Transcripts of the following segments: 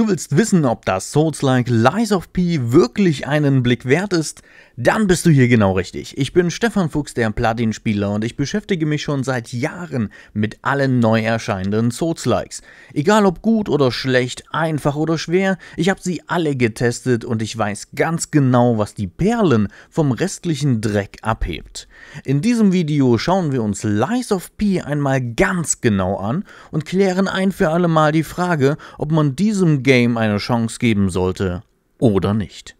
Du willst wissen, ob das Souls-like Lies of P wirklich einen Blick wert ist? Dann bist du hier genau richtig. Ich bin Stefan Fuchs, der Platin-Spieler und ich beschäftige mich schon seit Jahren mit allen neu erscheinenden Souls-likes. Egal ob gut oder schlecht, einfach oder schwer, ich habe sie alle getestet und ich weiß ganz genau, was die Perlen vom restlichen Dreck abhebt. In diesem Video schauen wir uns Lies of P einmal ganz genau an und klären ein für alle Mal die Frage, ob man diesem Game Game eine Chance geben sollte oder nicht.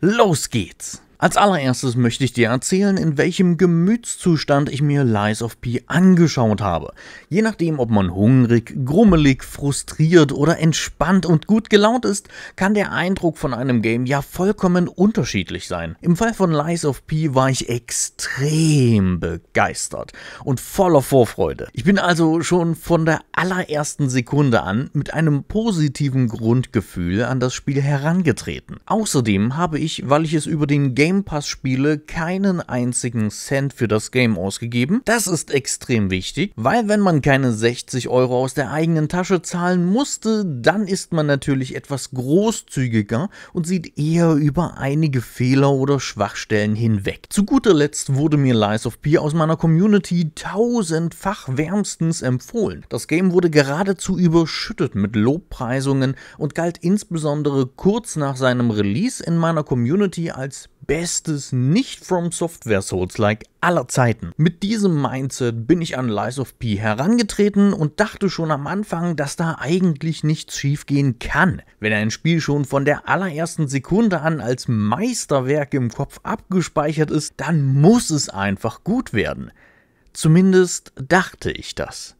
Los geht's! Als allererstes möchte ich dir erzählen, in welchem Gemütszustand ich mir Lies of P angeschaut habe. Je nachdem, ob man hungrig, grummelig, frustriert oder entspannt und gut gelaunt ist, kann der Eindruck von einem Game ja vollkommen unterschiedlich sein. Im Fall von Lies of P war ich extrem begeistert und voller Vorfreude. Ich bin also schon von der allerersten Sekunde an mit einem positiven Grundgefühl an das Spiel herangetreten. Außerdem habe ich, weil ich es über den Game Game Pass Spiele keinen einzigen Cent für das Game ausgegeben. Das ist extrem wichtig, weil wenn man keine 60 Euro aus der eigenen Tasche zahlen musste, dann ist man natürlich etwas großzügiger und sieht eher über einige Fehler oder Schwachstellen hinweg. Zu guter Letzt wurde mir Lies of P aus meiner Community tausendfach wärmstens empfohlen. Das Game wurde geradezu überschüttet mit Lobpreisungen und galt insbesondere kurz nach seinem Release in meiner Community als bestes Nicht-From-Software-Souls-like aller Zeiten. Mit diesem Mindset bin ich an Lies of P herangetreten und dachte schon am Anfang, dass da eigentlich nichts schiefgehen kann. Wenn ein Spiel schon von der allerersten Sekunde an als Meisterwerk im Kopf abgespeichert ist, dann muss es einfach gut werden. Zumindest dachte ich das.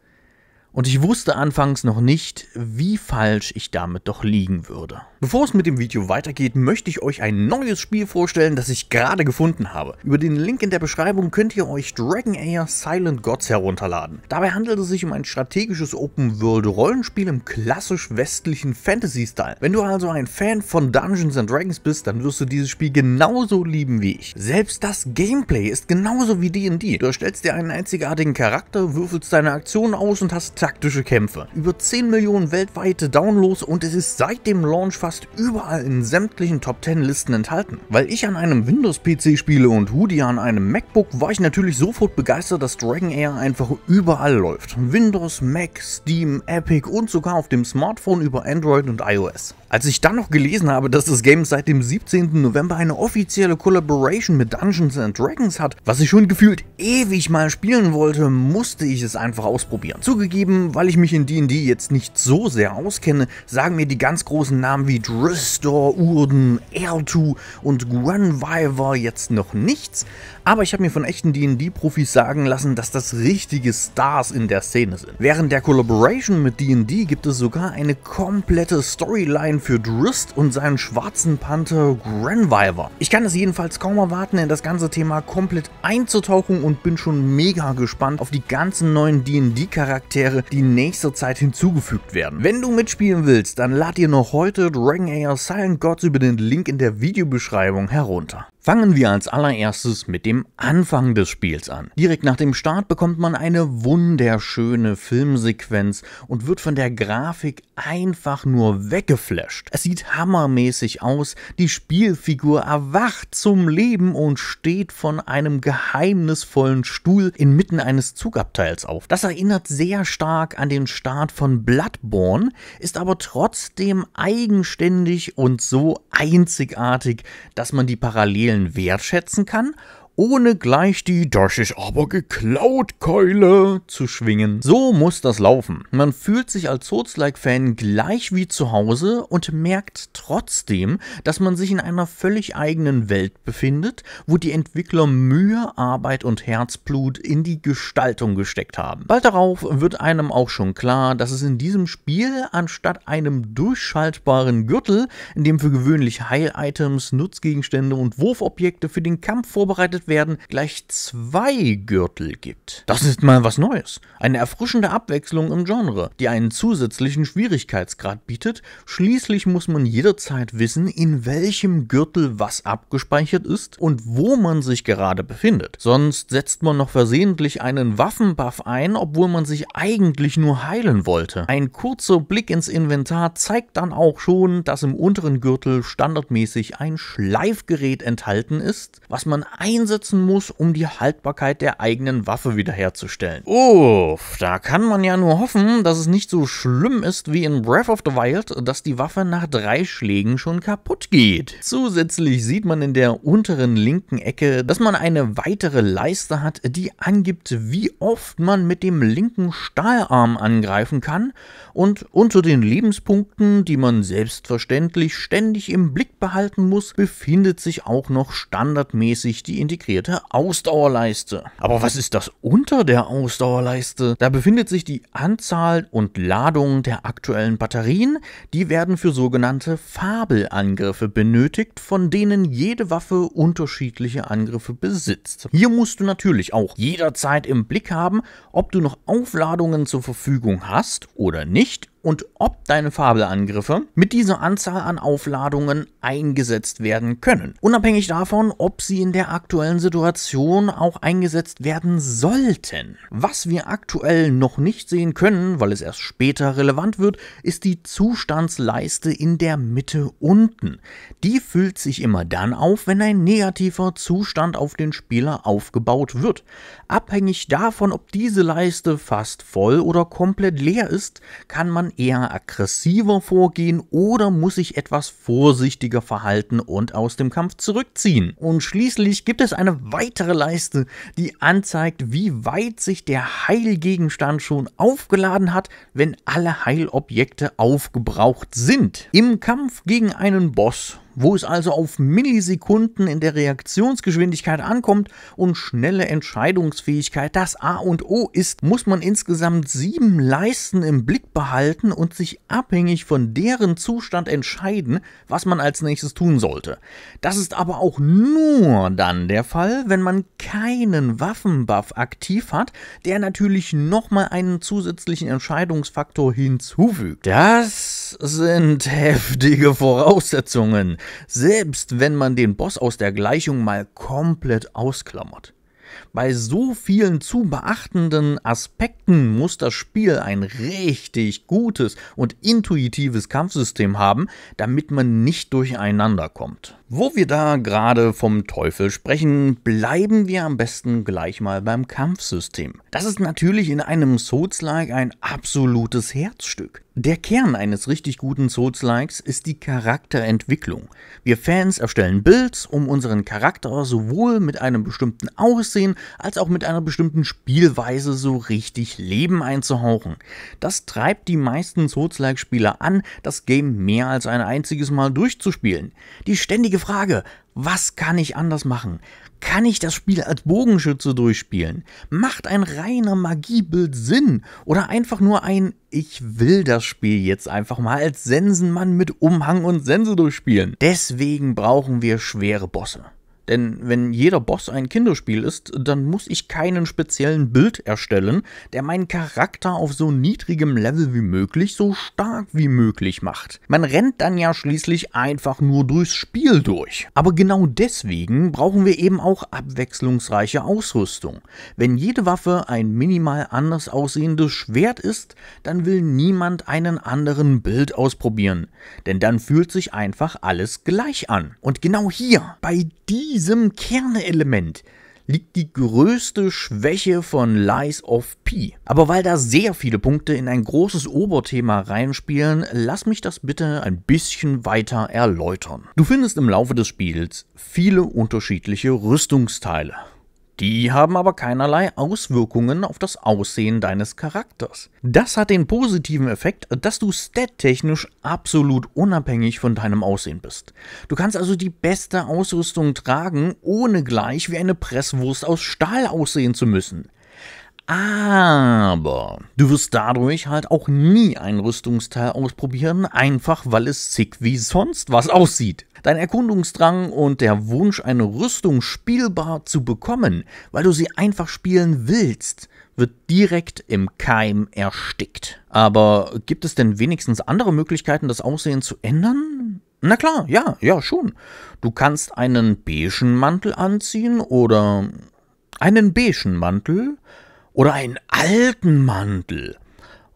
Und ich wusste anfangs noch nicht, wie falsch ich damit doch liegen würde. Bevor es mit dem Video weitergeht, möchte ich euch ein neues Spiel vorstellen, das ich gerade gefunden habe. Über den Link in der Beschreibung könnt ihr euch Dragon Air Silent Gods herunterladen. Dabei handelt es sich um ein strategisches Open-World-Rollenspiel im klassisch westlichen Fantasy-Style. Wenn du also ein Fan von Dungeons Dragons bist, dann wirst du dieses Spiel genauso lieben wie ich. Selbst das Gameplay ist genauso wie D&D. Du erstellst dir einen einzigartigen Charakter, würfelst deine Aktionen aus und hast taktische Kämpfe. Über 10 Millionen weltweite Downloads und es ist seit dem Launch fast fast überall in sämtlichen Top 10 Listen enthalten. Weil ich an einem Windows-PC spiele und Hoodie an einem MacBook, war ich natürlich sofort begeistert, dass Dragon Air einfach überall läuft. Windows, Mac, Steam, Epic und sogar auf dem Smartphone über Android und iOS. Als ich dann noch gelesen habe, dass das Game seit dem 17. November eine offizielle Collaboration mit Dungeons Dragons hat, was ich schon gefühlt ewig mal spielen wollte, musste ich es einfach ausprobieren. Zugegeben, weil ich mich in D&D jetzt nicht so sehr auskenne, sagen mir die ganz großen Namen wie mit Urden, Ertu und Grunviver jetzt noch nichts, aber ich habe mir von echten D&D-Profis sagen lassen, dass das richtige Stars in der Szene sind. Während der Collaboration mit D&D gibt es sogar eine komplette Storyline für Drist und seinen schwarzen Panther Granviver. Ich kann es jedenfalls kaum erwarten, in das ganze Thema komplett einzutauchen und bin schon mega gespannt auf die ganzen neuen D&D-Charaktere, die in nächster Zeit hinzugefügt werden. Wenn du mitspielen willst, dann lad dir noch heute Dragon Air Silent Gods über den Link in der Videobeschreibung herunter. Fangen wir als allererstes mit dem Anfang des Spiels an. Direkt nach dem Start bekommt man eine wunderschöne Filmsequenz und wird von der Grafik einfach nur weggeflasht. Es sieht hammermäßig aus, die Spielfigur erwacht zum Leben und steht von einem geheimnisvollen Stuhl inmitten eines Zugabteils auf. Das erinnert sehr stark an den Start von Bloodborne, ist aber trotzdem eigenständig und so einzigartig, dass man die Parallelen Spielen wertschätzen kann ohne gleich die Das ist aber geklaut Keule zu schwingen. So muss das laufen. Man fühlt sich als Souls-like-Fan gleich wie zu Hause und merkt trotzdem, dass man sich in einer völlig eigenen Welt befindet, wo die Entwickler Mühe, Arbeit und Herzblut in die Gestaltung gesteckt haben. Bald darauf wird einem auch schon klar, dass es in diesem Spiel anstatt einem durchschaltbaren Gürtel, in dem für gewöhnlich Heil-Items, Nutzgegenstände und Wurfobjekte für den Kampf vorbereitet gehandelt werden, gleich zwei Gürtel gibt. Das ist mal was Neues. Eine erfrischende Abwechslung im Genre, die einen zusätzlichen Schwierigkeitsgrad bietet. Schließlich muss man jederzeit wissen, in welchem Gürtel was abgespeichert ist und wo man sich gerade befindet. Sonst setzt man noch versehentlich einen Waffenbuff ein, obwohl man sich eigentlich nur heilen wollte. Ein kurzer Blick ins Inventar zeigt dann auch schon, dass im unteren Gürtel standardmäßig ein Schleifgerät enthalten ist, was man einsetzen einsetzen muss, um die Haltbarkeit der eigenen Waffe wiederherzustellen. Uff, da kann man ja nur hoffen, dass es nicht so schlimm ist wie in Breath of the Wild, dass die Waffe nach drei Schlägen schon kaputt geht. Zusätzlich sieht man in der unteren linken Ecke, dass man eine weitere Leiste hat, die angibt, wie oft man mit dem linken Stahlarm angreifen kann und unter den Lebenspunkten, die man selbstverständlich ständig im Blick behalten muss, befindet sich auch noch standardmäßig die Integration integrierte Ausdauerleiste. Aber was ist das unter der Ausdauerleiste? Da befindet sich die Anzahl und Ladung der aktuellen Batterien. Die werden für sogenannte Fabelangriffe benötigt, von denen jede Waffe unterschiedliche Angriffe besitzt. Hier musst du natürlich auch jederzeit im Blick haben, ob du noch Aufladungen zur Verfügung hast oder nicht und ob deine Fabelangriffe mit dieser Anzahl an Aufladungen eingesetzt werden können. Unabhängig davon, ob sie in der aktuellen Situation auch eingesetzt werden sollten. Was wir aktuell noch nicht sehen können, weil es erst später relevant wird, ist die Zustandsleiste in der Mitte unten. Die füllt sich immer dann auf, wenn ein negativer Zustand auf den Spieler aufgebaut wird. Abhängig davon, ob diese Leiste fast voll oder komplett leer ist, kann man eher aggressiver vorgehen oder muss ich etwas vorsichtiger verhalten und aus dem Kampf zurückziehen? Und schließlich gibt es eine weitere Leiste, die anzeigt, wie weit sich der Heilgegenstand schon aufgeladen hat, wenn alle Heilobjekte aufgebraucht sind. Im Kampf gegen einen Boss wo es also auf Millisekunden in der Reaktionsgeschwindigkeit ankommt und schnelle Entscheidungsfähigkeit das A und O ist, muss man insgesamt sieben Leisten im Blick behalten und sich abhängig von deren Zustand entscheiden, was man als nächstes tun sollte. Das ist aber auch nur dann der Fall, wenn man keinen Waffenbuff aktiv hat, der natürlich nochmal einen zusätzlichen Entscheidungsfaktor hinzufügt. Das sind heftige Voraussetzungen selbst wenn man den Boss aus der Gleichung mal komplett ausklammert. Bei so vielen zu beachtenden Aspekten muss das Spiel ein richtig gutes und intuitives Kampfsystem haben, damit man nicht durcheinander kommt. Wo wir da gerade vom Teufel sprechen, bleiben wir am besten gleich mal beim Kampfsystem. Das ist natürlich in einem Souls-like ein absolutes Herzstück. Der Kern eines richtig guten Souls-likes ist die Charakterentwicklung. Wir Fans erstellen Builds, um unseren Charakter sowohl mit einem bestimmten Aussehen als auch mit einer bestimmten Spielweise so richtig Leben einzuhauchen. Das treibt die meisten Souls-like-Spieler an, das Game mehr als ein einziges Mal durchzuspielen. Die ständige Frage, was kann ich anders machen? Kann ich das Spiel als Bogenschütze durchspielen? Macht ein reiner Magiebild Sinn? Oder einfach nur ein Ich will das Spiel jetzt einfach mal als Sensenmann mit Umhang und Sense durchspielen? Deswegen brauchen wir schwere Bosse. Denn wenn jeder Boss ein Kinderspiel ist, dann muss ich keinen speziellen Bild erstellen, der meinen Charakter auf so niedrigem Level wie möglich so stark wie möglich macht. Man rennt dann ja schließlich einfach nur durchs Spiel durch. Aber genau deswegen brauchen wir eben auch abwechslungsreiche Ausrüstung. Wenn jede Waffe ein minimal anders aussehendes Schwert ist, dann will niemand einen anderen Bild ausprobieren. Denn dann fühlt sich einfach alles gleich an. Und genau hier, bei diesem diesem Kernelement liegt die größte Schwäche von Lies of P. Aber weil da sehr viele Punkte in ein großes Oberthema reinspielen, lass mich das bitte ein bisschen weiter erläutern. Du findest im Laufe des Spiels viele unterschiedliche Rüstungsteile. Die haben aber keinerlei Auswirkungen auf das Aussehen deines Charakters. Das hat den positiven Effekt, dass du stat-technisch absolut unabhängig von deinem Aussehen bist. Du kannst also die beste Ausrüstung tragen, ohne gleich wie eine Presswurst aus Stahl aussehen zu müssen. Aber du wirst dadurch halt auch nie ein Rüstungsteil ausprobieren, einfach weil es sick wie sonst was aussieht. Dein Erkundungsdrang und der Wunsch, eine Rüstung spielbar zu bekommen, weil du sie einfach spielen willst, wird direkt im Keim erstickt. Aber gibt es denn wenigstens andere Möglichkeiten, das Aussehen zu ändern? Na klar, ja, ja, schon. Du kannst einen beigen Mantel anziehen oder einen beigen Mantel, oder einen alten Mantel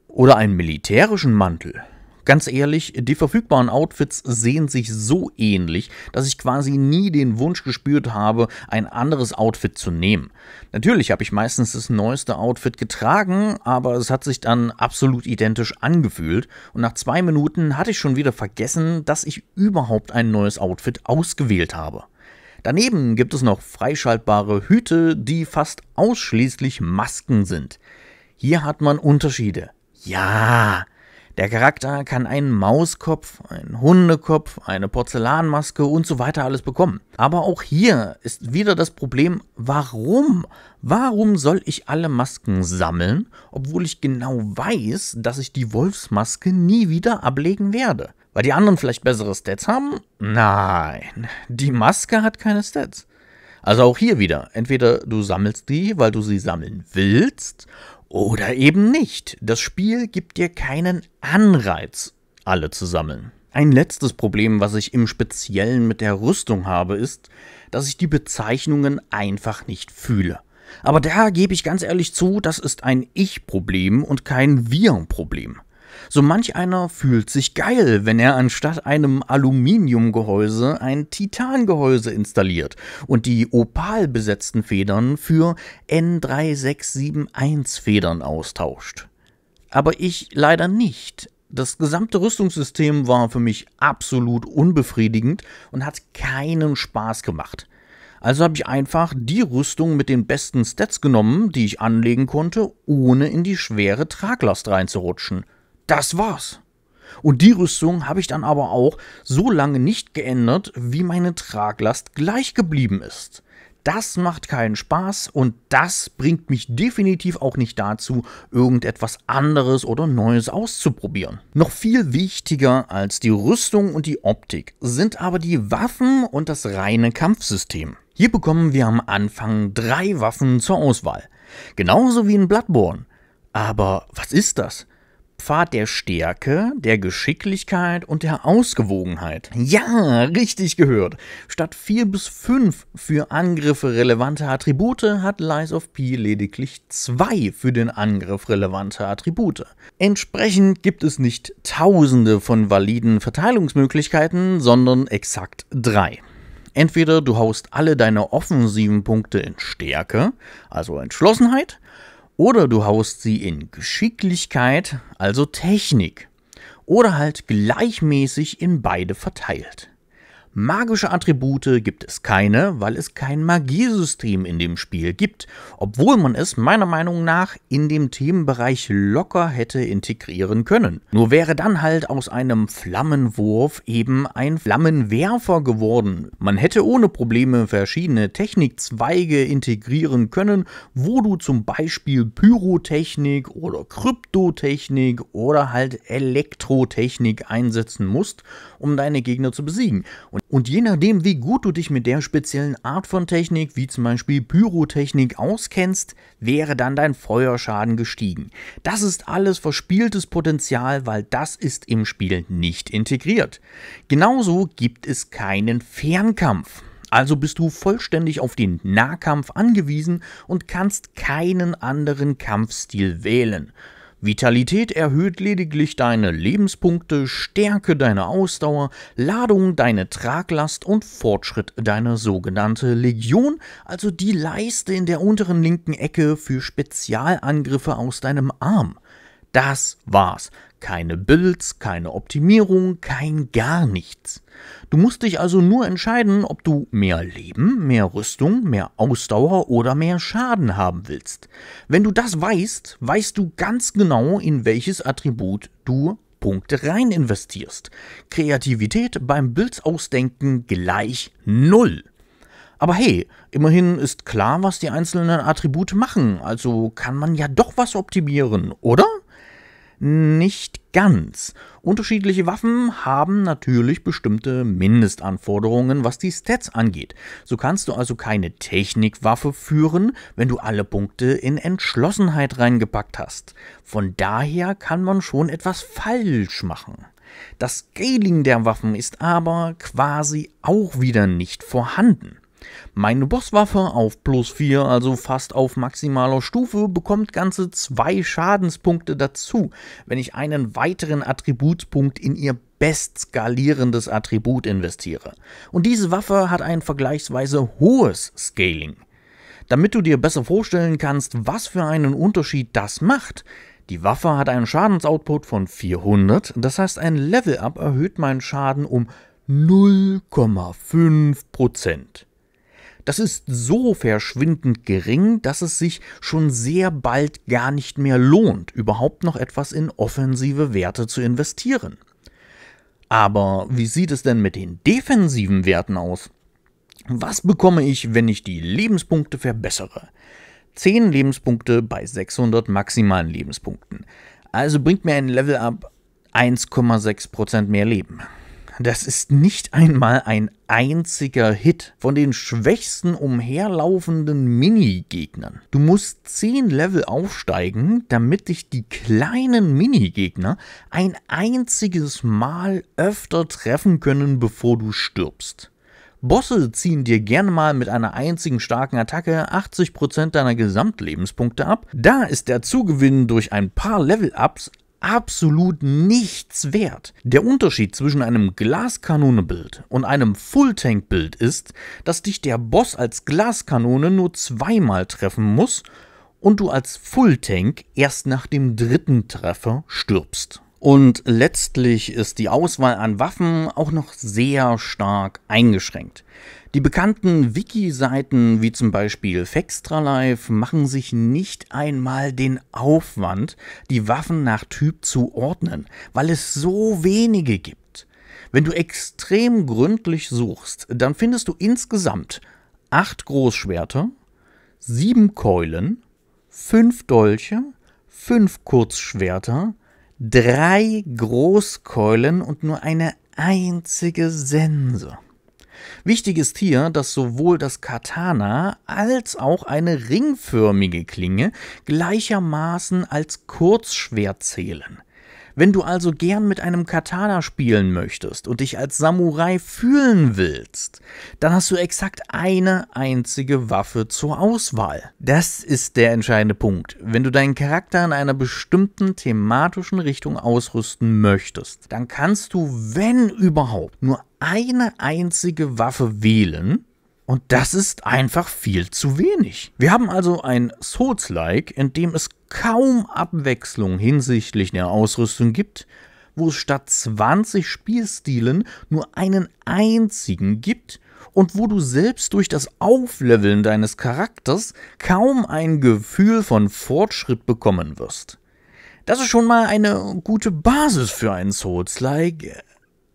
oder einen militärischen Mantel. Ganz ehrlich, die verfügbaren Outfits sehen sich so ähnlich, dass ich quasi nie den Wunsch gespürt habe, ein anderes Outfit zu nehmen. Natürlich habe ich meistens das neueste Outfit getragen, aber es hat sich dann absolut identisch angefühlt und nach zwei Minuten hatte ich schon wieder vergessen, dass ich überhaupt ein neues Outfit ausgewählt habe. Daneben gibt es noch freischaltbare Hüte, die fast ausschließlich Masken sind. Hier hat man Unterschiede. Ja, der Charakter kann einen Mauskopf, einen Hundekopf, eine Porzellanmaske und so weiter alles bekommen. Aber auch hier ist wieder das Problem, warum? Warum soll ich alle Masken sammeln, obwohl ich genau weiß, dass ich die Wolfsmaske nie wieder ablegen werde? Weil die anderen vielleicht bessere Stats haben? Nein, die Maske hat keine Stats. Also auch hier wieder, entweder du sammelst die, weil du sie sammeln willst, oder eben nicht. Das Spiel gibt dir keinen Anreiz, alle zu sammeln. Ein letztes Problem, was ich im Speziellen mit der Rüstung habe, ist, dass ich die Bezeichnungen einfach nicht fühle. Aber da gebe ich ganz ehrlich zu, das ist ein Ich-Problem und kein Wir-Problem. So manch einer fühlt sich geil, wenn er anstatt einem Aluminiumgehäuse ein Titangehäuse installiert und die opal besetzten Federn für N3671 Federn austauscht. Aber ich leider nicht. Das gesamte Rüstungssystem war für mich absolut unbefriedigend und hat keinen Spaß gemacht. Also habe ich einfach die Rüstung mit den besten Stats genommen, die ich anlegen konnte, ohne in die schwere Traglast reinzurutschen das war's. Und die Rüstung habe ich dann aber auch so lange nicht geändert, wie meine Traglast gleich geblieben ist. Das macht keinen Spaß und das bringt mich definitiv auch nicht dazu, irgendetwas anderes oder Neues auszuprobieren. Noch viel wichtiger als die Rüstung und die Optik sind aber die Waffen und das reine Kampfsystem. Hier bekommen wir am Anfang drei Waffen zur Auswahl. Genauso wie in Bloodborne. Aber was ist das? Pfad der Stärke, der Geschicklichkeit und der Ausgewogenheit. Ja, richtig gehört. Statt 4 bis 5 für Angriffe relevante Attribute hat Lies of P lediglich 2 für den Angriff relevante Attribute. Entsprechend gibt es nicht tausende von validen Verteilungsmöglichkeiten, sondern exakt 3. Entweder du haust alle deine offensiven Punkte in Stärke, also Entschlossenheit, oder du haust sie in Geschicklichkeit, also Technik. Oder halt gleichmäßig in beide verteilt. Magische Attribute gibt es keine, weil es kein Magiesystem in dem Spiel gibt, obwohl man es meiner Meinung nach in dem Themenbereich locker hätte integrieren können. Nur wäre dann halt aus einem Flammenwurf eben ein Flammenwerfer geworden. Man hätte ohne Probleme verschiedene Technikzweige integrieren können, wo du zum Beispiel Pyrotechnik oder Kryptotechnik oder halt Elektrotechnik einsetzen musst, um deine Gegner zu besiegen. Und und je nachdem, wie gut du dich mit der speziellen Art von Technik, wie zum Beispiel Pyrotechnik, auskennst, wäre dann dein Feuerschaden gestiegen. Das ist alles verspieltes Potenzial, weil das ist im Spiel nicht integriert. Genauso gibt es keinen Fernkampf. Also bist du vollständig auf den Nahkampf angewiesen und kannst keinen anderen Kampfstil wählen. Vitalität erhöht lediglich deine Lebenspunkte, Stärke deine Ausdauer, Ladung deine Traglast und Fortschritt deine sogenannte Legion, also die Leiste in der unteren linken Ecke für Spezialangriffe aus deinem Arm. Das war's. Keine Builds, keine Optimierung, kein gar nichts. Du musst dich also nur entscheiden, ob du mehr Leben, mehr Rüstung, mehr Ausdauer oder mehr Schaden haben willst. Wenn du das weißt, weißt du ganz genau, in welches Attribut du Punkte rein investierst. Kreativität beim Builds ausdenken gleich null. Aber hey, immerhin ist klar, was die einzelnen Attribute machen, also kann man ja doch was optimieren, oder? Nicht ganz. Unterschiedliche Waffen haben natürlich bestimmte Mindestanforderungen, was die Stats angeht. So kannst du also keine Technikwaffe führen, wenn du alle Punkte in Entschlossenheit reingepackt hast. Von daher kann man schon etwas falsch machen. Das Scaling der Waffen ist aber quasi auch wieder nicht vorhanden. Meine Bosswaffe auf plus 4, also fast auf maximaler Stufe, bekommt ganze zwei Schadenspunkte dazu, wenn ich einen weiteren Attributspunkt in ihr bestskalierendes Attribut investiere. Und diese Waffe hat ein vergleichsweise hohes Scaling. Damit du dir besser vorstellen kannst, was für einen Unterschied das macht, die Waffe hat einen Schadensoutput von 400, das heißt ein Level-Up erhöht meinen Schaden um 0,5%. Das ist so verschwindend gering, dass es sich schon sehr bald gar nicht mehr lohnt, überhaupt noch etwas in offensive Werte zu investieren. Aber wie sieht es denn mit den defensiven Werten aus? Was bekomme ich, wenn ich die Lebenspunkte verbessere? 10 Lebenspunkte bei 600 maximalen Lebenspunkten. Also bringt mir ein Level Up 1,6% mehr Leben. Das ist nicht einmal ein einziger Hit von den schwächsten umherlaufenden Minigegnern. Du musst 10 Level aufsteigen, damit dich die kleinen Minigegner ein einziges Mal öfter treffen können, bevor du stirbst. Bosse ziehen dir gerne mal mit einer einzigen starken Attacke 80% deiner Gesamtlebenspunkte ab. Da ist der Zugewinn durch ein paar Level-Ups absolut nichts wert. Der Unterschied zwischen einem Glaskanone-Bild und einem fulltank bild ist, dass dich der Boss als Glaskanone nur zweimal treffen muss und du als Fulltank erst nach dem dritten Treffer stirbst. Und letztlich ist die Auswahl an Waffen auch noch sehr stark eingeschränkt. Die bekannten Wiki-Seiten wie zum Beispiel Fextralife machen sich nicht einmal den Aufwand, die Waffen nach Typ zu ordnen, weil es so wenige gibt. Wenn du extrem gründlich suchst, dann findest du insgesamt acht Großschwerter, sieben Keulen, fünf Dolche, fünf Kurzschwerter, drei Großkeulen und nur eine einzige Sense. Wichtig ist hier, dass sowohl das Katana als auch eine ringförmige Klinge gleichermaßen als Kurzschwert zählen. Wenn du also gern mit einem Katana spielen möchtest und dich als Samurai fühlen willst, dann hast du exakt eine einzige Waffe zur Auswahl. Das ist der entscheidende Punkt. Wenn du deinen Charakter in einer bestimmten thematischen Richtung ausrüsten möchtest, dann kannst du, wenn überhaupt, nur eine einzige Waffe wählen und das ist einfach viel zu wenig. Wir haben also ein Souls-like, in dem es kaum Abwechslung hinsichtlich der Ausrüstung gibt, wo es statt 20 Spielstilen nur einen einzigen gibt und wo du selbst durch das Aufleveln deines Charakters kaum ein Gefühl von Fortschritt bekommen wirst. Das ist schon mal eine gute Basis für ein Souls-like. Äh,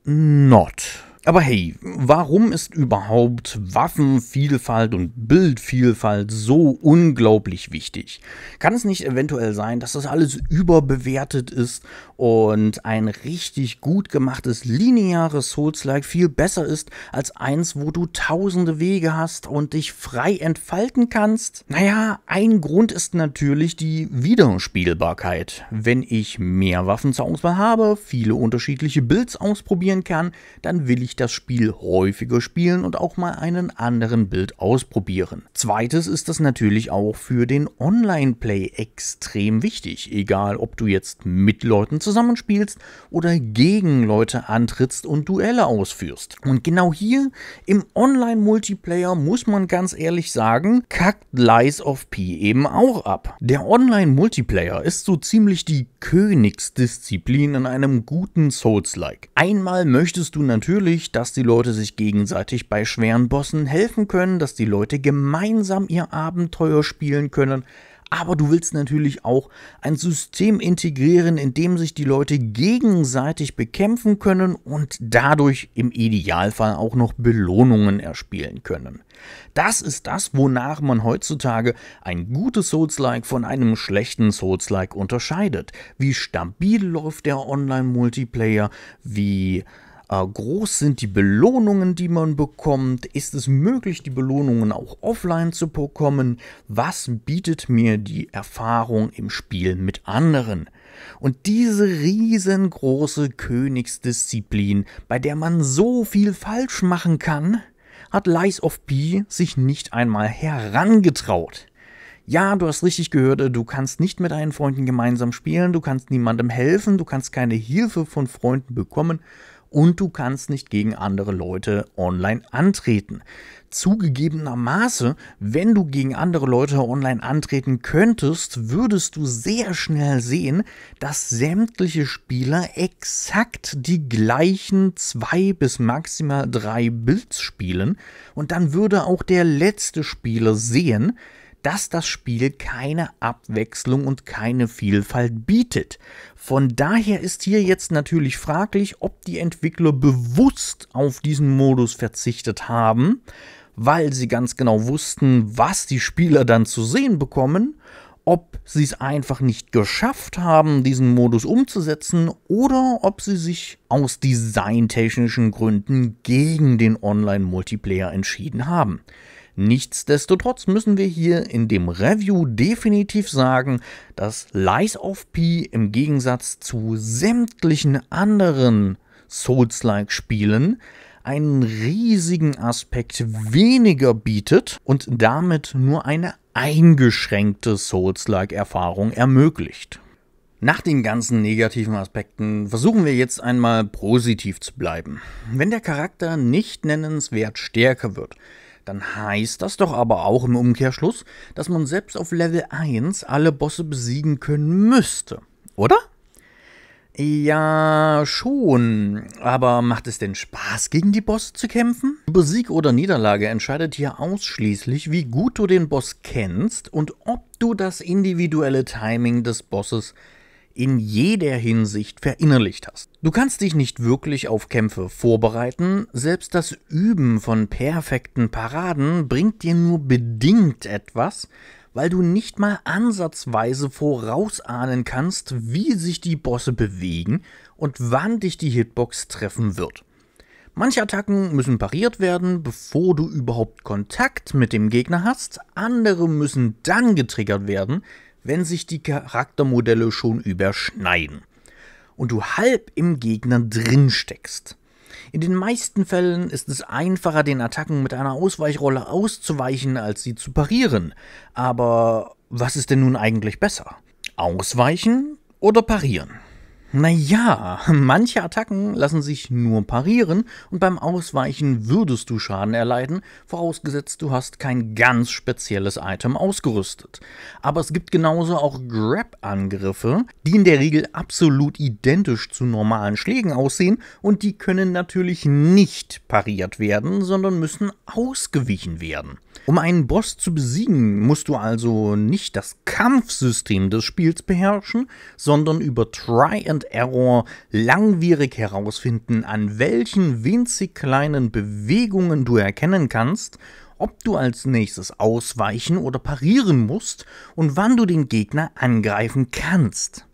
not. Aber hey, warum ist überhaupt Waffenvielfalt und Bildvielfalt so unglaublich wichtig? Kann es nicht eventuell sein, dass das alles überbewertet ist und ein richtig gut gemachtes lineares Souls-like viel besser ist als eins, wo du tausende Wege hast und dich frei entfalten kannst? Naja, ein Grund ist natürlich die Wiederspielbarkeit. Wenn ich mehr Waffen zur Auswahl habe, viele unterschiedliche Builds ausprobieren kann, dann will ich ich das Spiel häufiger spielen und auch mal einen anderen Bild ausprobieren. Zweites ist das natürlich auch für den Online-Play extrem wichtig, egal ob du jetzt mit Leuten zusammenspielst oder gegen Leute antrittst und Duelle ausführst. Und genau hier im Online-Multiplayer muss man ganz ehrlich sagen, kackt Lies of P eben auch ab. Der Online-Multiplayer ist so ziemlich die Königsdisziplin in einem guten Souls-like. Einmal möchtest du natürlich wichtig, dass die Leute sich gegenseitig bei schweren Bossen helfen können, dass die Leute gemeinsam ihr Abenteuer spielen können. Aber du willst natürlich auch ein System integrieren, in dem sich die Leute gegenseitig bekämpfen können und dadurch im Idealfall auch noch Belohnungen erspielen können. Das ist das, wonach man heutzutage ein gutes Souls-like von einem schlechten Souls-like unterscheidet. Wie stabil läuft der Online-Multiplayer, wie äh, groß sind die Belohnungen, die man bekommt? Ist es möglich, die Belohnungen auch offline zu bekommen? Was bietet mir die Erfahrung im Spiel mit anderen? Und diese riesengroße Königsdisziplin, bei der man so viel falsch machen kann, hat Lies of P sich nicht einmal herangetraut. Ja, du hast richtig gehört, du kannst nicht mit deinen Freunden gemeinsam spielen, du kannst niemandem helfen, du kannst keine Hilfe von Freunden bekommen und du kannst nicht gegen andere Leute online antreten. Zugegebenermaßen, wenn du gegen andere Leute online antreten könntest, würdest du sehr schnell sehen, dass sämtliche Spieler exakt die gleichen zwei bis maximal drei Builds spielen und dann würde auch der letzte Spieler sehen, dass das Spiel keine Abwechslung und keine Vielfalt bietet. Von daher ist hier jetzt natürlich fraglich, ob die Entwickler bewusst auf diesen Modus verzichtet haben, weil sie ganz genau wussten, was die Spieler dann zu sehen bekommen, ob sie es einfach nicht geschafft haben, diesen Modus umzusetzen, oder ob sie sich aus designtechnischen Gründen gegen den Online-Multiplayer entschieden haben. Nichtsdestotrotz müssen wir hier in dem Review definitiv sagen, dass Lies of P im Gegensatz zu sämtlichen anderen Souls-like-Spielen einen riesigen Aspekt weniger bietet und damit nur eine eingeschränkte Souls-like-Erfahrung ermöglicht. Nach den ganzen negativen Aspekten versuchen wir jetzt einmal positiv zu bleiben. Wenn der Charakter nicht nennenswert stärker wird, dann heißt das doch aber auch im Umkehrschluss, dass man selbst auf Level 1 alle Bosse besiegen können müsste, oder? Ja, schon. Aber macht es denn Spaß, gegen die Bosse zu kämpfen? Über Sieg oder Niederlage entscheidet hier ausschließlich, wie gut du den Boss kennst und ob du das individuelle Timing des Bosses in jeder Hinsicht verinnerlicht hast. Du kannst dich nicht wirklich auf Kämpfe vorbereiten, selbst das Üben von perfekten Paraden bringt dir nur bedingt etwas, weil du nicht mal ansatzweise vorausahnen kannst, wie sich die Bosse bewegen und wann dich die Hitbox treffen wird. Manche Attacken müssen pariert werden, bevor du überhaupt Kontakt mit dem Gegner hast, andere müssen dann getriggert werden, wenn sich die Charaktermodelle schon überschneiden und du halb im Gegner drin steckst. In den meisten Fällen ist es einfacher, den Attacken mit einer Ausweichrolle auszuweichen, als sie zu parieren. Aber was ist denn nun eigentlich besser? Ausweichen oder parieren? Naja, manche Attacken lassen sich nur parieren und beim Ausweichen würdest du Schaden erleiden, vorausgesetzt du hast kein ganz spezielles Item ausgerüstet. Aber es gibt genauso auch Grab-Angriffe, die in der Regel absolut identisch zu normalen Schlägen aussehen und die können natürlich nicht pariert werden, sondern müssen ausgewichen werden. Um einen Boss zu besiegen, musst du also nicht das Kampfsystem des Spiels beherrschen, sondern über Try and Error langwierig herausfinden, an welchen winzig kleinen Bewegungen du erkennen kannst, ob du als nächstes ausweichen oder parieren musst und wann du den Gegner angreifen kannst.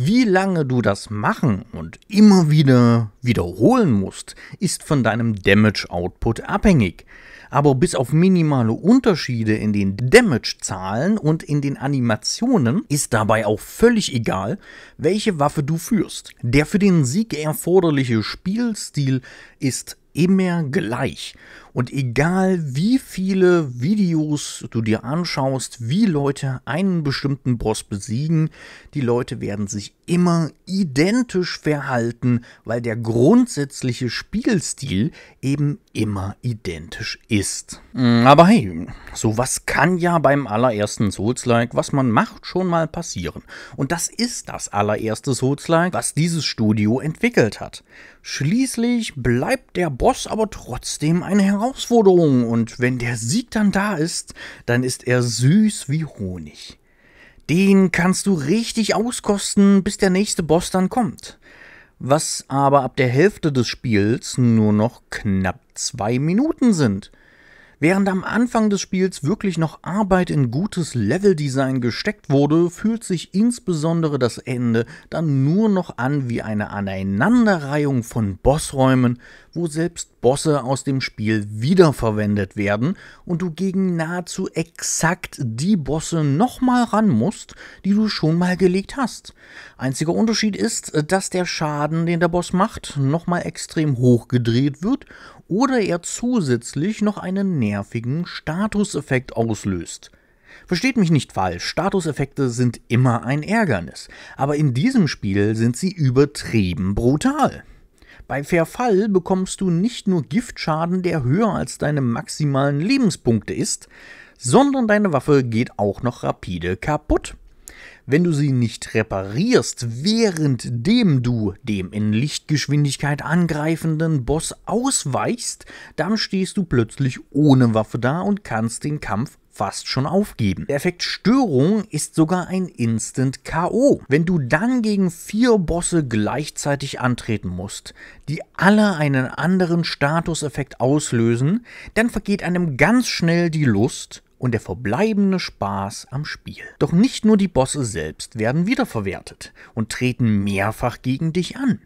Wie lange du das machen und immer wieder wiederholen musst, ist von deinem Damage Output abhängig. Aber bis auf minimale Unterschiede in den Damage-Zahlen und in den Animationen ist dabei auch völlig egal, welche Waffe du führst. Der für den Sieg erforderliche Spielstil ist immer gleich. Und egal wie viele Videos du dir anschaust, wie Leute einen bestimmten Boss besiegen, die Leute werden sich immer identisch verhalten, weil der grundsätzliche Spielstil eben immer identisch ist. Hm, aber hey, sowas kann ja beim allerersten Souls-like, was man macht, schon mal passieren. Und das ist das allererste Souls-like, was dieses Studio entwickelt hat. Schließlich bleibt der Boss aber trotzdem eine Herausforderung und wenn der Sieg dann da ist, dann ist er süß wie Honig. Den kannst du richtig auskosten, bis der nächste Boss dann kommt. Was aber ab der Hälfte des Spiels nur noch knapp zwei Minuten sind – Während am Anfang des Spiels wirklich noch Arbeit in gutes Leveldesign gesteckt wurde, fühlt sich insbesondere das Ende dann nur noch an wie eine Aneinanderreihung von Bossräumen, wo selbst Bosse aus dem Spiel wiederverwendet werden und du gegen nahezu exakt die Bosse nochmal ran musst, die du schon mal gelegt hast. Einziger Unterschied ist, dass der Schaden, den der Boss macht, nochmal extrem hoch gedreht wird oder er zusätzlich noch einen nervigen Statuseffekt auslöst. Versteht mich nicht falsch, Statuseffekte sind immer ein Ärgernis, aber in diesem Spiel sind sie übertrieben brutal. Bei Verfall bekommst du nicht nur Giftschaden, der höher als deine maximalen Lebenspunkte ist, sondern deine Waffe geht auch noch rapide kaputt. Wenn du sie nicht reparierst, währenddem du dem in Lichtgeschwindigkeit angreifenden Boss ausweichst, dann stehst du plötzlich ohne Waffe da und kannst den Kampf fast schon aufgeben. Der Effekt Störung ist sogar ein Instant KO. Wenn du dann gegen vier Bosse gleichzeitig antreten musst, die alle einen anderen Statuseffekt auslösen, dann vergeht einem ganz schnell die Lust, und der verbleibende Spaß am Spiel. Doch nicht nur die Bosse selbst werden wiederverwertet und treten mehrfach gegen dich an.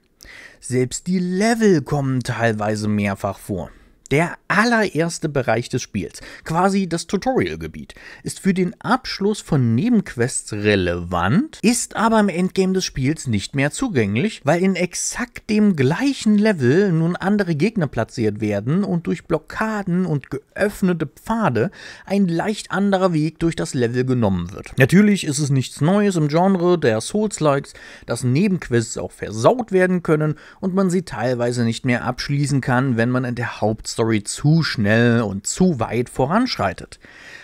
Selbst die Level kommen teilweise mehrfach vor. Der allererste Bereich des Spiels, quasi das Tutorial-Gebiet, ist für den Abschluss von Nebenquests relevant, ist aber im Endgame des Spiels nicht mehr zugänglich, weil in exakt dem gleichen Level nun andere Gegner platziert werden und durch Blockaden und geöffnete Pfade ein leicht anderer Weg durch das Level genommen wird. Natürlich ist es nichts Neues im Genre der Souls-Likes, dass Nebenquests auch versaut werden können und man sie teilweise nicht mehr abschließen kann, wenn man in der Hauptstory Story zu schnell und zu weit voranschreitet.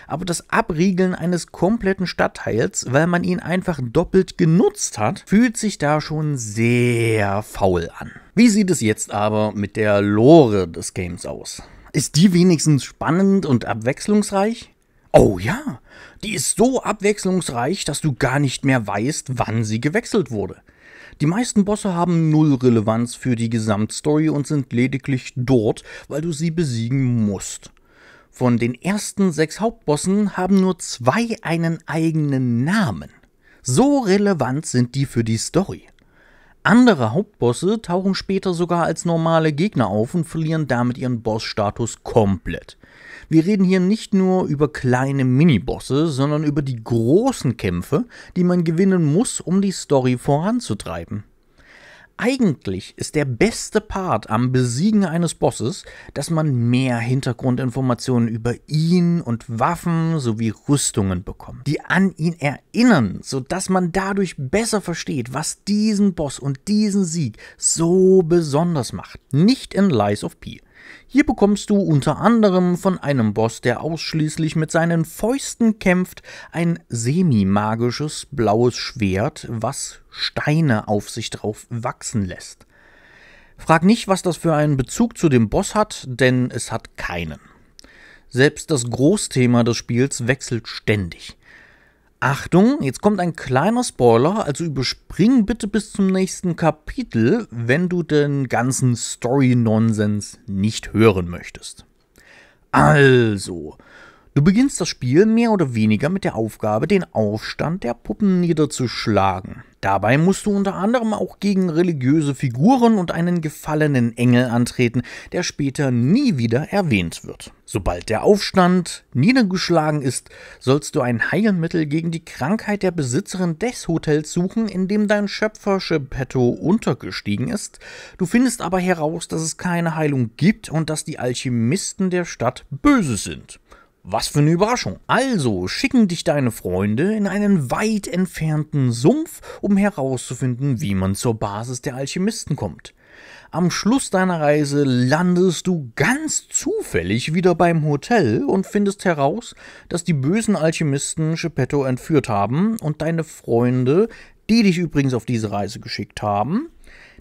Aber das Abriegeln eines kompletten Stadtteils, weil man ihn einfach doppelt genutzt hat, fühlt sich da schon sehr faul an. Wie sieht es jetzt aber mit der Lore des Games aus? Ist die wenigstens spannend und abwechslungsreich? Oh ja, die ist so abwechslungsreich, dass du gar nicht mehr weißt, wann sie gewechselt wurde. Die meisten Bosse haben null Relevanz für die Gesamtstory und sind lediglich dort, weil du sie besiegen musst. Von den ersten sechs Hauptbossen haben nur zwei einen eigenen Namen. So relevant sind die für die Story. Andere Hauptbosse tauchen später sogar als normale Gegner auf und verlieren damit ihren Bossstatus komplett. Wir reden hier nicht nur über kleine Minibosse, sondern über die großen Kämpfe, die man gewinnen muss, um die Story voranzutreiben. Eigentlich ist der beste Part am Besiegen eines Bosses, dass man mehr Hintergrundinformationen über ihn und Waffen sowie Rüstungen bekommt, die an ihn erinnern, sodass man dadurch besser versteht, was diesen Boss und diesen Sieg so besonders macht. Nicht in Lies of P. Hier bekommst du unter anderem von einem Boss, der ausschließlich mit seinen Fäusten kämpft, ein semi-magisches blaues Schwert, was Steine auf sich drauf wachsen lässt. Frag nicht, was das für einen Bezug zu dem Boss hat, denn es hat keinen. Selbst das Großthema des Spiels wechselt ständig. Achtung, jetzt kommt ein kleiner Spoiler, also überspring bitte bis zum nächsten Kapitel, wenn du den ganzen Story-Nonsens nicht hören möchtest. Also, Du beginnst das Spiel mehr oder weniger mit der Aufgabe, den Aufstand der Puppen niederzuschlagen. Dabei musst du unter anderem auch gegen religiöse Figuren und einen gefallenen Engel antreten, der später nie wieder erwähnt wird. Sobald der Aufstand niedergeschlagen ist, sollst du ein Heilmittel gegen die Krankheit der Besitzerin des Hotels suchen, in dem dein schöpferische Petto untergestiegen ist. Du findest aber heraus, dass es keine Heilung gibt und dass die Alchemisten der Stadt böse sind. Was für eine Überraschung. Also schicken dich deine Freunde in einen weit entfernten Sumpf, um herauszufinden, wie man zur Basis der Alchemisten kommt. Am Schluss deiner Reise landest du ganz zufällig wieder beim Hotel und findest heraus, dass die bösen Alchemisten Geppetto entführt haben und deine Freunde, die dich übrigens auf diese Reise geschickt haben,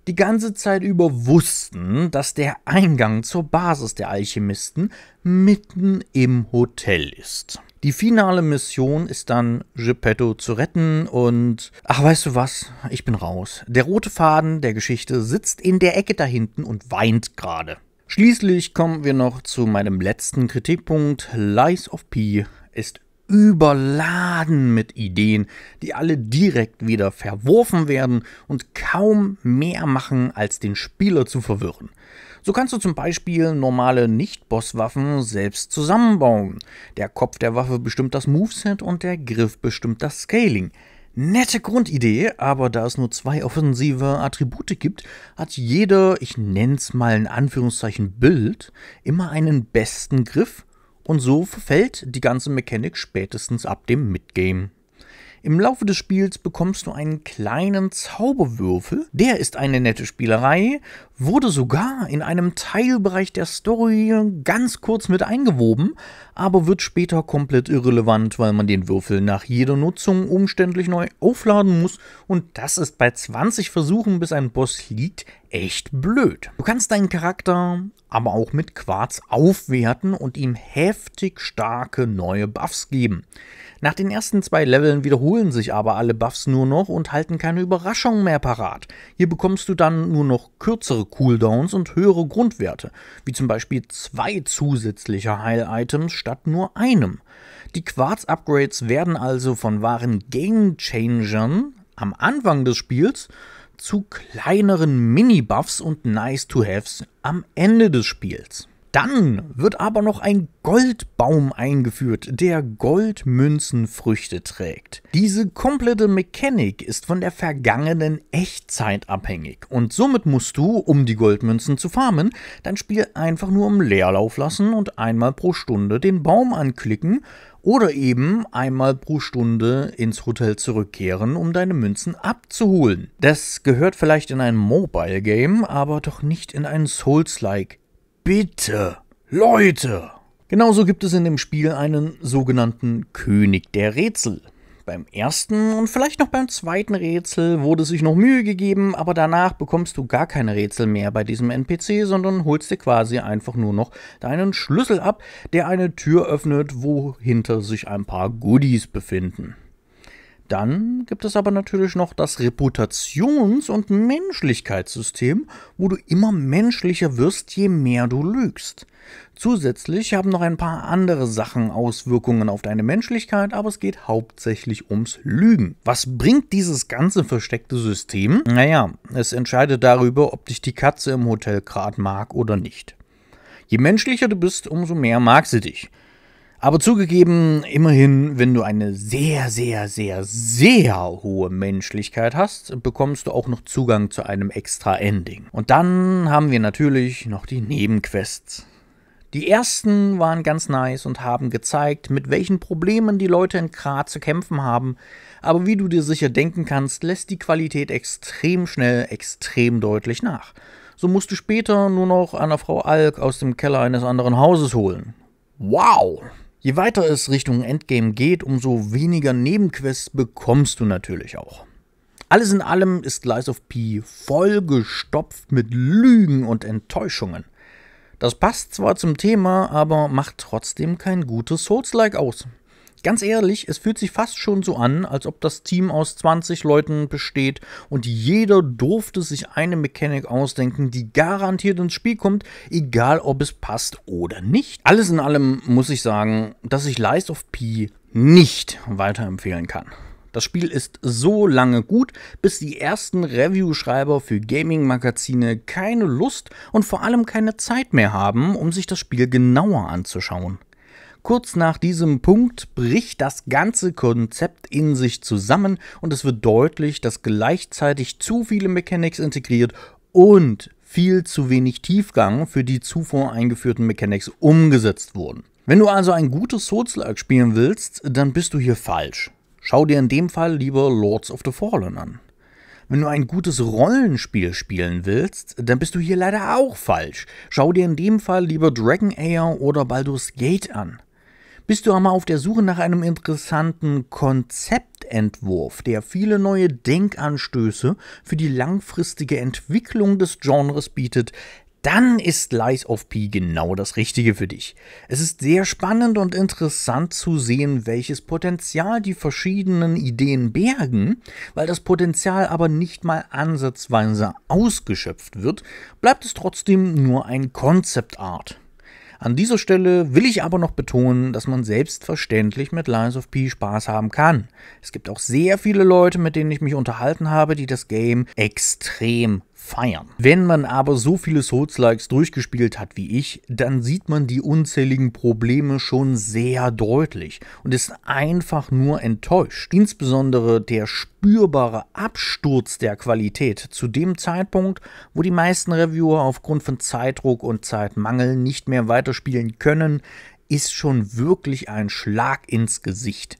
die ganze Zeit über wussten, dass der Eingang zur Basis der Alchemisten mitten im Hotel ist. Die finale Mission ist dann, Geppetto zu retten und, ach weißt du was, ich bin raus. Der rote Faden der Geschichte sitzt in der Ecke da hinten und weint gerade. Schließlich kommen wir noch zu meinem letzten Kritikpunkt. Lies of P ist überladen mit Ideen, die alle direkt wieder verworfen werden und kaum mehr machen, als den Spieler zu verwirren. So kannst du zum Beispiel normale Nicht-Boss-Waffen selbst zusammenbauen. Der Kopf der Waffe bestimmt das Moveset und der Griff bestimmt das Scaling. Nette Grundidee, aber da es nur zwei offensive Attribute gibt, hat jeder, ich nenn's mal in Anführungszeichen Bild, immer einen besten Griff und so verfällt die ganze Mechanik spätestens ab dem Midgame. Im Laufe des Spiels bekommst du einen kleinen Zauberwürfel. Der ist eine nette Spielerei, wurde sogar in einem Teilbereich der Story ganz kurz mit eingewoben, aber wird später komplett irrelevant, weil man den Würfel nach jeder Nutzung umständlich neu aufladen muss und das ist bei 20 Versuchen, bis ein Boss liegt, echt blöd. Du kannst deinen Charakter aber auch mit Quarz aufwerten und ihm heftig starke neue Buffs geben. Nach den ersten zwei Leveln wiederholen sich aber alle Buffs nur noch und halten keine Überraschung mehr parat. Hier bekommst du dann nur noch kürzere Cooldowns und höhere Grundwerte, wie zum Beispiel zwei zusätzliche Heil-Items statt nur einem. Die Quarz-Upgrades werden also von wahren Game-Changern am Anfang des Spiels zu kleineren Mini-Buffs und Nice-to-Haves am Ende des Spiels. Dann wird aber noch ein Goldbaum eingeführt, der Goldmünzenfrüchte trägt. Diese komplette Mechanik ist von der vergangenen Echtzeit abhängig und somit musst du, um die Goldmünzen zu farmen, dein Spiel einfach nur im Leerlauf lassen und einmal pro Stunde den Baum anklicken oder eben einmal pro Stunde ins Hotel zurückkehren, um deine Münzen abzuholen. Das gehört vielleicht in ein Mobile Game, aber doch nicht in ein Souls-like Bitte, Leute! Genauso gibt es in dem Spiel einen sogenannten König der Rätsel. Beim ersten und vielleicht noch beim zweiten Rätsel wurde sich noch Mühe gegeben, aber danach bekommst du gar keine Rätsel mehr bei diesem NPC, sondern holst dir quasi einfach nur noch deinen Schlüssel ab, der eine Tür öffnet, wohinter sich ein paar Goodies befinden. Dann gibt es aber natürlich noch das Reputations- und Menschlichkeitssystem, wo du immer menschlicher wirst, je mehr du lügst. Zusätzlich haben noch ein paar andere Sachen Auswirkungen auf deine Menschlichkeit, aber es geht hauptsächlich ums Lügen. Was bringt dieses ganze versteckte System? Naja, es entscheidet darüber, ob dich die Katze im Hotel grad mag oder nicht. Je menschlicher du bist, umso mehr mag sie dich. Aber zugegeben, immerhin, wenn du eine sehr, sehr, sehr, sehr hohe Menschlichkeit hast, bekommst du auch noch Zugang zu einem extra Ending. Und dann haben wir natürlich noch die Nebenquests. Die ersten waren ganz nice und haben gezeigt, mit welchen Problemen die Leute in Graz zu kämpfen haben, aber wie du dir sicher denken kannst, lässt die Qualität extrem schnell, extrem deutlich nach. So musst du später nur noch einer Frau Alk aus dem Keller eines anderen Hauses holen. Wow! Je weiter es Richtung Endgame geht, umso weniger Nebenquests bekommst du natürlich auch. Alles in allem ist Lies of P vollgestopft mit Lügen und Enttäuschungen. Das passt zwar zum Thema, aber macht trotzdem kein gutes Souls-like aus ganz ehrlich, es fühlt sich fast schon so an, als ob das Team aus 20 Leuten besteht und jeder durfte sich eine Mechanik ausdenken, die garantiert ins Spiel kommt, egal ob es passt oder nicht. Alles in allem muss ich sagen, dass ich Lies of P nicht weiterempfehlen kann. Das Spiel ist so lange gut, bis die ersten Review-Schreiber für Gaming-Magazine keine Lust und vor allem keine Zeit mehr haben, um sich das Spiel genauer anzuschauen. Kurz nach diesem Punkt bricht das ganze Konzept in sich zusammen und es wird deutlich, dass gleichzeitig zu viele Mechanics integriert und viel zu wenig Tiefgang für die zuvor eingeführten Mechanics umgesetzt wurden. Wenn du also ein gutes Souls-like spielen willst, dann bist du hier falsch. Schau dir in dem Fall lieber Lords of the Fallen an. Wenn du ein gutes Rollenspiel spielen willst, dann bist du hier leider auch falsch. Schau dir in dem Fall lieber Dragon Air oder Baldur's Gate an. Bist du einmal auf der Suche nach einem interessanten Konzeptentwurf, der viele neue Denkanstöße für die langfristige Entwicklung des Genres bietet, dann ist Lies of P genau das Richtige für dich. Es ist sehr spannend und interessant zu sehen, welches Potenzial die verschiedenen Ideen bergen, weil das Potenzial aber nicht mal ansatzweise ausgeschöpft wird, bleibt es trotzdem nur ein Konzeptart. An dieser Stelle will ich aber noch betonen, dass man selbstverständlich mit Lines of P Spaß haben kann. Es gibt auch sehr viele Leute, mit denen ich mich unterhalten habe, die das Game extrem feiern. Wenn man aber so viele Souls-Likes durchgespielt hat wie ich, dann sieht man die unzähligen Probleme schon sehr deutlich und ist einfach nur enttäuscht. Insbesondere der spürbare Absturz der Qualität zu dem Zeitpunkt, wo die meisten Reviewer aufgrund von Zeitdruck und Zeitmangel nicht mehr weiterspielen können, ist schon wirklich ein Schlag ins Gesicht.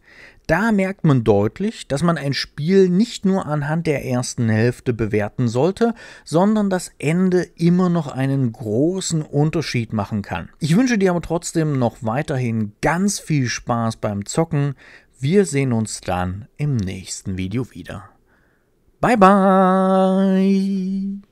Da merkt man deutlich, dass man ein Spiel nicht nur anhand der ersten Hälfte bewerten sollte, sondern das Ende immer noch einen großen Unterschied machen kann. Ich wünsche dir aber trotzdem noch weiterhin ganz viel Spaß beim Zocken. Wir sehen uns dann im nächsten Video wieder. Bye bye!